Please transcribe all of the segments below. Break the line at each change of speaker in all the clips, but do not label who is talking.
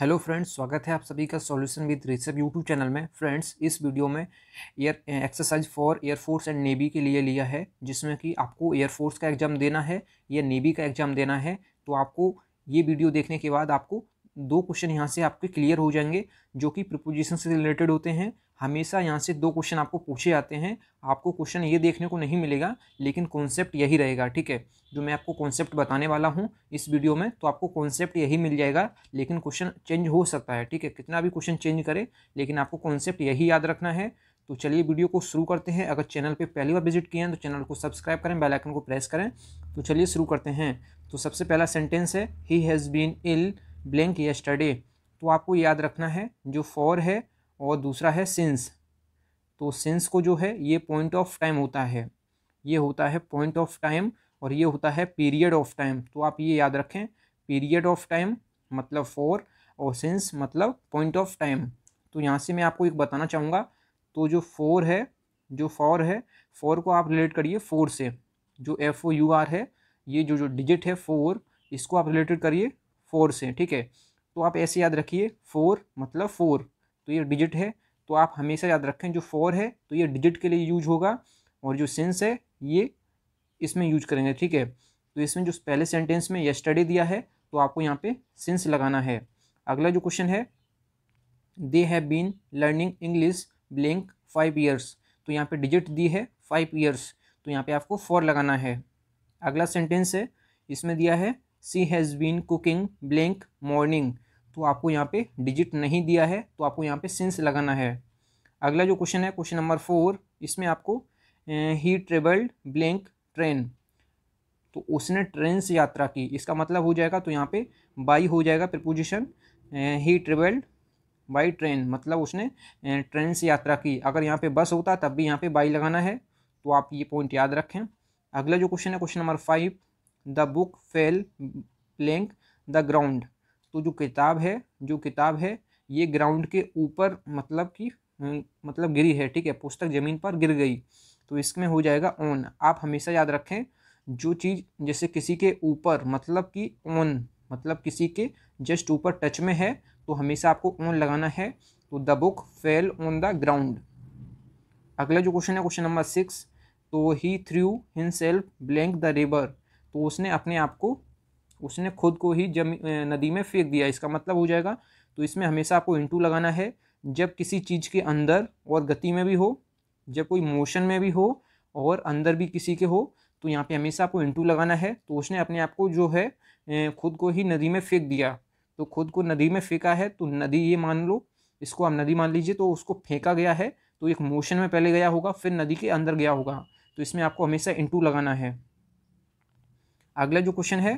hello friends स्वागत है आप सभी का solution with research YouTube channel में फ्रेंड्स इस वीडियो में air exercise for air force and navy के लिए लिया है जिसमें कि आपको एयरफोर्स का एग्ज़ाम देना है या नेवी का एग्ज़ाम देना है तो आपको ये वीडियो देखने के बाद आपको दो क्वेश्चन यहाँ से आपके क्लियर हो जाएंगे जो कि प्रपोजिशन से रिलेटेड होते हैं हमेशा यहाँ से दो क्वेश्चन आपको पूछे जाते हैं आपको क्वेश्चन ये देखने को नहीं मिलेगा लेकिन कॉन्सेप्ट यही रहेगा ठीक है जो मैं आपको कॉन्सेप्ट बताने वाला हूँ इस वीडियो में तो आपको कॉन्सेप्ट यही मिल जाएगा लेकिन क्वेश्चन चेंज हो सकता है ठीक है कितना भी क्वेश्चन चेंज करे लेकिन आपको कॉन्सेप्ट यही याद रखना है तो चलिए वीडियो को शुरू करते हैं अगर चैनल पर पहली बार विजिट किए हैं तो चैनल को सब्सक्राइब करें बेलाइकन को प्रेस करें तो चलिए शुरू करते हैं तो सबसे पहला सेंटेंस है he has been ill blank yesterday तो आपको याद रखना है जो फॉर है और दूसरा है सिंस तो सिंस को जो है ये पॉइंट ऑफ टाइम होता है ये होता है पॉइंट ऑफ टाइम और ये होता है पीरियड ऑफ टाइम तो आप ये याद रखें पीरियड ऑफ टाइम मतलब फोर और सिंस मतलब पॉइंट ऑफ टाइम तो यहाँ से मैं आपको एक बताना चाहूँगा तो जो फोर है जो फोर है फोर को आप रिलेट करिए फोर से जो एफ ओ यू आर है ये जो जो डिजिट है फोर इसको आप रिलेटेड करिए फोर से ठीक है तो आप ऐसे याद रखिए फोर मतलब फोर तो ये डिजिट है तो आप हमेशा याद रखें जो फोर है तो ये डिजिट के लिए यूज होगा और जो सेंस है ये इसमें यूज करेंगे ठीक है तो इसमें जो पहले सेंटेंस में यस्टडी दिया है तो आपको यहाँ पे सेंस लगाना है अगला जो क्वेश्चन है they have been learning English blank five years तो यहाँ पे डिजिट दी है फाइव ईयर्स तो यहाँ पे आपको फोर लगाना है अगला सेंटेंस है इसमें दिया है she has been cooking blank morning तो आपको यहाँ पे डिजिट नहीं दिया है तो आपको यहाँ पे सिंस लगाना है अगला जो क्वेश्चन है क्वेश्चन नंबर फोर इसमें आपको ही ट्रेवल्ड ब्लैंक ट्रेन तो उसने ट्रेन से यात्रा की इसका मतलब हो जाएगा तो यहाँ पे बाई हो जाएगा preposition he travelled by train मतलब उसने ट्रेन से यात्रा की अगर यहाँ पे बस होता तब भी यहाँ पे बाई लगाना है तो आप ये पॉइंट याद रखें अगला जो क्वेश्चन है question number five the book fell blank the ground तो जो किताब है जो किताब है ये ग्राउंड के ऊपर मतलब कि मतलब गिरी है ठीक है पुस्तक ज़मीन पर गिर गई तो इसमें हो जाएगा ऑन आप हमेशा याद रखें जो चीज़ जैसे किसी के ऊपर मतलब कि ऑन मतलब किसी के जस्ट ऊपर टच में है तो हमेशा आपको ऑन लगाना है तो the book fell on the ground अगला जो क्वेश्चन है क्वेश्चन नंबर सिक्स तो he threw himself blank the river तो उसने अपने आप को उसने खुद को ही जमी नदी में फेंक दिया इसका मतलब हो जाएगा तो इसमें हमेशा आपको इंटू लगाना है जब किसी चीज़ के अंदर और गति में भी हो जब कोई मोशन में भी हो और अंदर भी किसी के हो तो यहाँ पे हमेशा आपको इंटू लगाना है तो उसने अपने आप को जो है खुद को ही नदी में फेंक दिया तो खुद को नदी में फेंका है तो नदी ये मान लो इसको आप नदी मान लीजिए तो उसको फेंका गया है तो एक मोशन में पहले गया होगा फिर नदी के अंदर गया होगा तो इसमें आपको हमेशा इंटू लगाना है अगला जो क्वेश्चन है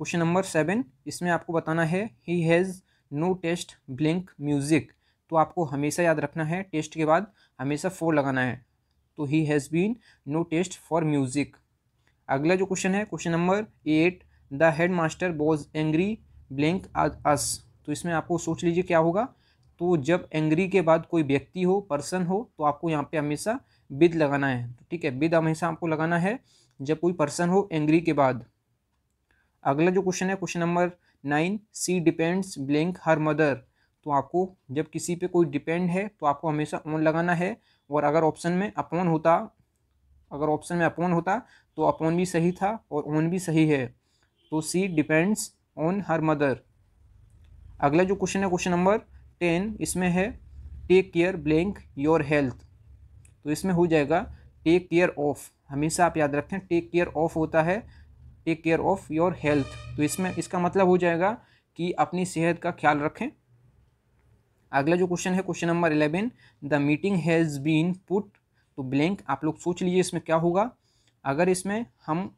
क्वेश्चन नंबर सेवन इसमें आपको बताना है he has no taste blank music तो आपको हमेशा याद रखना है टेस्ट के बाद हमेशा फोर लगाना है तो he has been no taste for music अगला जो क्वेश्चन है question number eight the head master was angry blank us तो इसमें आपको सोच लीजिए क्या होगा तो जब एंग्री के बाद कोई व्यक्ति हो पर्सन हो तो आपको यहाँ पे हमेशा विद लगाना है तो ठीक है विद हमेशा आपको लगाना है जब कोई पर्सन हो एंग्री के बाद अगला जो क्वेश्चन है question number nine she depends blank her mother तो आपको जब किसी पे कोई डिपेंड है तो आपको हमेशा ऑन लगाना है और अगर ऑप्शन में अपॉन होता अगर ऑप्शन में अपॉन होता तो अपॉन भी सही था और ऑन भी सही है तो she depends on her mother अगला जो क्वेश्चन है क्वेश्चन नंबर टेन इसमें है take care blank your health तो इसमें हो जाएगा टेक केयर ऑफ हमेशा आप याद रखें टेक केयर ऑफ होता है take care of your health तो इसमें इसका मतलब हो जाएगा कि अपनी सेहत का ख्याल रखें अगला जो क्वेश्चन है question number eleven the meeting has been put to blank आप लोग सोच लीजिए इसमें क्या होगा अगर इसमें हम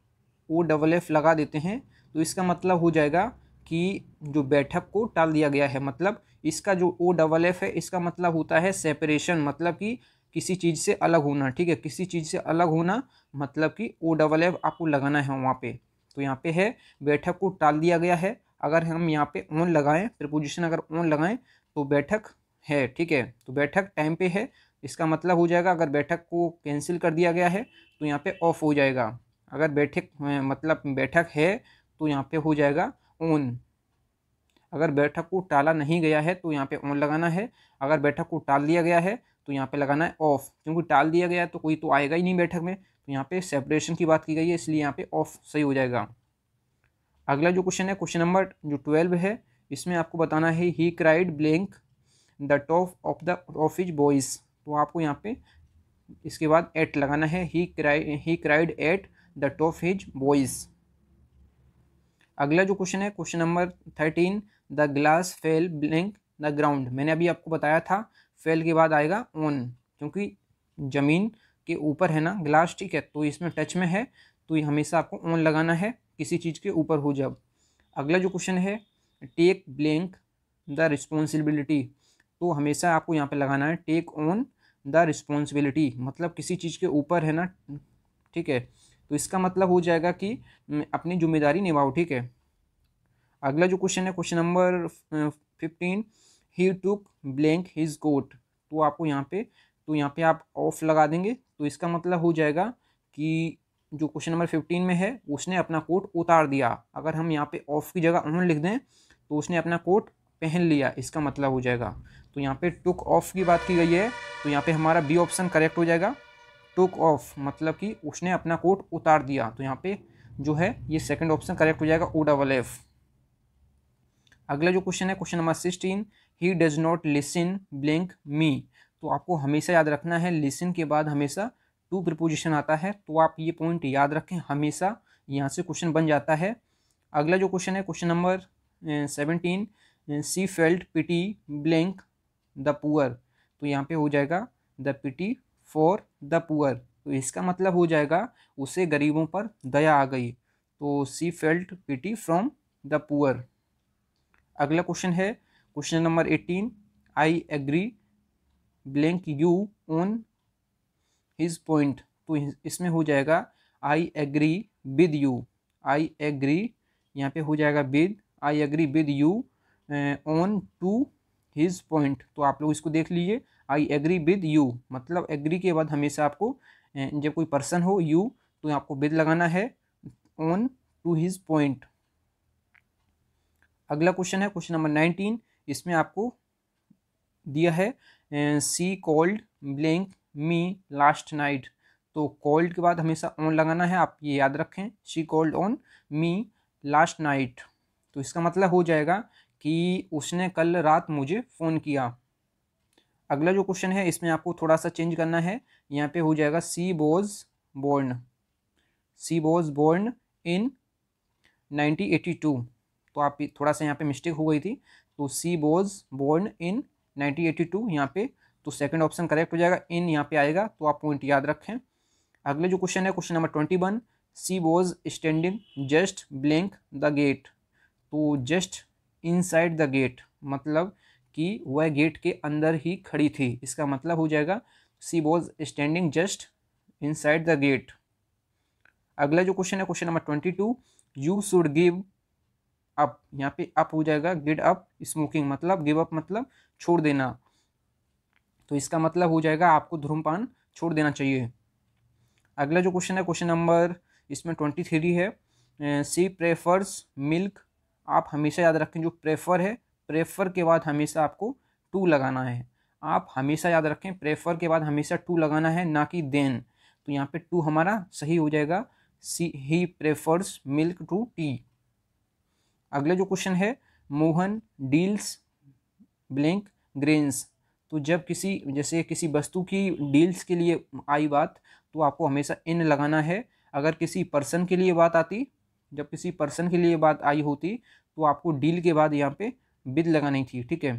ओ डबल एफ लगा देते हैं तो इसका मतलब हो जाएगा कि जो बैठक को टाल दिया गया है मतलब इसका जो ओ डबल एफ है इसका मतलब होता है सेपरेशन मतलब कि किसी चीज़ से अलग होना ठीक है किसी चीज़ से अलग होना मतलब कि ओ डबल एफ आपको लगाना है वहाँ पे तो यहाँ पे है बैठक को टाल दिया गया है अगर हम यहाँ पे ऑन लगाएं प्रपोजिशन अगर ऑन लगाएं तो बैठक है ठीक है तो बैठक टाइम पे है इसका मतलब हो जाएगा अगर बैठक को कैंसिल कर दिया गया है तो यहाँ पे ऑफ हो जाएगा अगर बैठक मतलब बैठक है तो यहाँ पे हो जाएगा ऑन अगर बैठक को टाला नहीं गया है तो यहाँ पे ऑन लगाना है अगर बैठक को टाल दिया गया है तो यहाँ पे लगाना है ऑफ क्योंकि टाल दिया गया है तो कोई तो आएगा ही नहीं बैठक में तो यहाँ पे सेपरेशन की बात की गई है इसलिए यहाँ पे ऑफ सही हो जाएगा अगला जो क्वेश्चन है क्वेश्चन नंबर जो ट्वेल्व है इसमें आपको बताना है he cried blank the top of the of his voice तो आपको यहाँ पे इसके बाद एट लगाना है he cry he cried at the top his voice अगला जो क्वेश्चन है question number thirteen the glass fell blank the ground मैंने अभी आपको बताया था फेल के बाद आएगा ऑन क्योंकि ज़मीन के ऊपर है ना ग्लास ठीक है तो इसमें टच में है तो ये हमेशा आपको ऑन लगाना है किसी चीज़ के ऊपर हो जब अगला जो क्वेश्चन है टेक ब्लैंक द रिस्पॉन्सिबिलिटी तो हमेशा आपको यहाँ पे लगाना है टेक ऑन द रिस्पॉन्सिबिलिटी मतलब किसी चीज़ के ऊपर है ना ठीक है तो इसका मतलब हो जाएगा कि अपनी जिम्मेदारी निभाओ ठीक है अगला जो क्वेश्चन है question number fifteen he took blank his coat तो आपको यहाँ पे तो यहाँ पे आप ऑफ लगा देंगे तो इसका मतलब हो जाएगा कि जो क्वेश्चन नंबर फिफ्टीन में है उसने अपना कोट उतार दिया अगर हम यहाँ पे ऑफ की जगह ऑन लिख दें तो उसने अपना कोट पहन लिया इसका मतलब हो जाएगा तो यहाँ पे टुक ऑफ की बात की गई है तो यहाँ पे हमारा बी ऑप्शन करेक्ट हो जाएगा टुक ऑफ मतलब कि उसने अपना कोट उतार दिया तो यहाँ पे जो है ये सेकंड ऑप्शन करेक्ट हो जाएगा ओ डबल एफ अगला जो क्वेश्चन है question number sixteen he does not listen blank me तो आपको हमेशा याद रखना है लिसन के बाद हमेशा टू प्रपोजिशन आता है तो आप ये पॉइंट याद रखें हमेशा यहाँ से क्वेश्चन बन जाता है अगला जो क्वेश्चन है question number seventeen she felt pity blank the poor तो यहाँ पे हो जाएगा the pity for the poor तो इसका मतलब हो जाएगा उसे गरीबों पर दया आ गई तो she felt pity from the poor अगला क्वेश्चन है question number eighteen I agree blank you on his point तो इसमें हो जाएगा I agree with you I agree यहाँ पे हो जाएगा with I agree with you on to his point तो आप लोग इसको देख लीजिए आई एग्री विद यू मतलब एग्री के बाद हमेशा आपको eh, जब कोई पर्सन हो यू तो आपको विद लगाना है ऑन टू हिज पॉइंट अगला क्वेश्चन है क्वेश्चन नंबर नाइनटीन इसमें आपको दिया है she called blank me last night तो कॉल्ड के बाद हमेशा ऑन लगाना है आप ये याद रखें she called on me last night तो इसका मतलब हो जाएगा कि उसने कल रात मुझे फ़ोन किया अगला जो क्वेश्चन है इसमें आपको थोड़ा सा चेंज करना है यहाँ पे हो जाएगा सी was born C was born इन 1982 तो आप थोड़ा सा यहाँ पे मिस्टेक हो गई थी तो she was born in nineteen eighty two यहाँ पे तो सेकंड ऑप्शन करेक्ट हो जाएगा इन यहाँ पे आएगा तो आप पॉइंट याद रखें अगले जो क्वेश्चन है question number twenty one she was standing just blank the gate तो जस्ट इनसाइड द गेट मतलब कि वह गेट के अंदर ही खड़ी थी इसका मतलब हो जाएगा she was standing just inside the gate अगला जो क्वेश्चन है question number twenty two you should give up यहाँ पे अप हो जाएगा गिड अप स्मोकिंग मतलब गिव अप मतलब छोड़ देना तो इसका मतलब हो जाएगा आपको धूम्रपान छोड़ देना चाहिए अगला जो क्वेश्चन है क्वेश्चन नंबर इसमें ट्वेंटी थ्री है सी प्रेफर्स मिल्क आप हमेशा याद रखें जो प्रेफर है प्रेफर के बाद हमेशा आपको टू लगाना है आप हमेशा याद रखें प्रेफर के बाद हमेशा टू लगाना है ना कि देन तो यहाँ पे टू हमारा सही हो जाएगा she he prefers milk to tea अगला जो क्वेश्चन है मोहन डील्स ब्लैंक ग्रेन्स तो जब किसी जैसे किसी वस्तु की डील्स के लिए आई बात तो आपको हमेशा इन लगाना है अगर किसी पर्सन के लिए बात आती जब किसी पर्सन के लिए बात आई होती तो आपको डील के बाद यहाँ पे विद लगानी थी ठीक है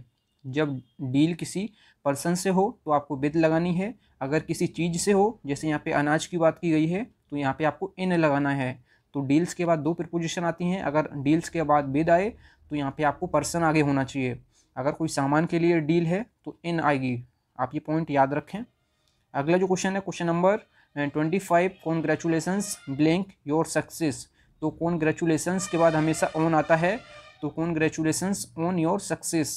जब डील किसी पर्सन से हो तो आपको विद लगानी है अगर किसी चीज़ से हो जैसे यहाँ पे अनाज की बात की गई है तो यहाँ पे आपको इन लगाना है तो डील्स के बाद दो प्रपोजिशन आती हैं अगर डील्स के बाद बिद आए तो यहाँ पे आपको पर्सन आगे होना चाहिए अगर कोई सामान के लिए डील है तो इन आएगी आप ये पॉइंट याद रखें अगला जो क्वेश्चन है question number twenty five congratulations blank your success तो कॉन्ग्रेचुलेसन्स के बाद हमेशा ऑन आता है तो कॉन्ग्रेचुलेसन्स ऑन योर सक्सेस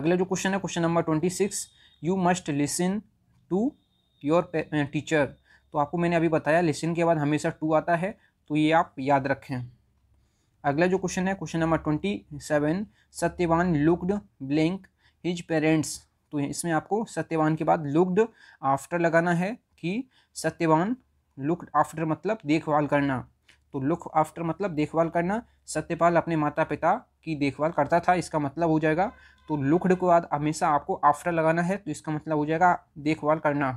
अगला जो क्वेश्चन है question number twenty six you must listen to your teacher तो आपको मैंने अभी बताया लिसन के बाद हमेशा टू आता है तो ये आप याद रखें अगला जो क्वेश्चन है question number twenty seven Satyavan looked blank his parents तो इसमें आपको सत्यवान के बाद लुकड आफ्टर लगाना है कि सत्यवान लुक्ड आफ्टर मतलब देखभाल करना तो लुक आफ्टर मतलब देखभाल करना सत्यपाल अपने माता पिता की देखभाल करता था इसका मतलब हो जाएगा तो लुकड के बाद हमेशा आपको आफ्टर लगाना है तो इसका मतलब हो जाएगा देखभाल करना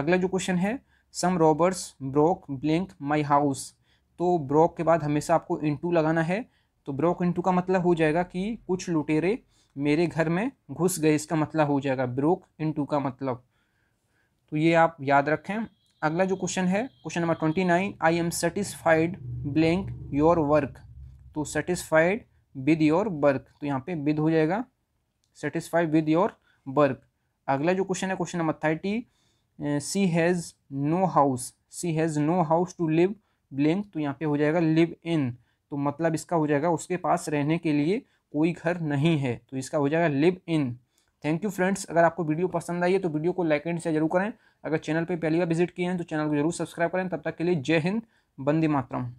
अगला जो क्वेश्चन है some robbers broke blank my house तो ब्रोक के बाद हमेशा आपको इंटू लगाना है तो ब्रोक इंटू का मतलब हो जाएगा कि कुछ लुटेरे मेरे घर में घुस गए इसका मतलब हो जाएगा ब्रोक इंटू का मतलब तो ये आप याद रखें अगला जो क्वेश्चन है question number twenty nine I am satisfied blank your work तो सेटिस्फाइड विद योर वर्क तो यहाँ पे विद हो जाएगा सेटिस्फाइड विद योर वर्क अगला जो क्वेश्चन है question number thirty she has no house she has no house to live blank तो यहाँ पे हो जाएगा लिव इन तो मतलब इसका हो जाएगा उसके पास रहने के लिए कोई घर नहीं है तो इसका हो जाएगा live in thank you friends अगर आपको वीडियो पसंद आई है तो वीडियो को लाइक एंड शेयर जरूर करें अगर चैनल पर पहली बार विजिट किए हैं तो चैनल को जरूर सब्सक्राइब करें तब तक के लिए जय हिंद बंदी मातरम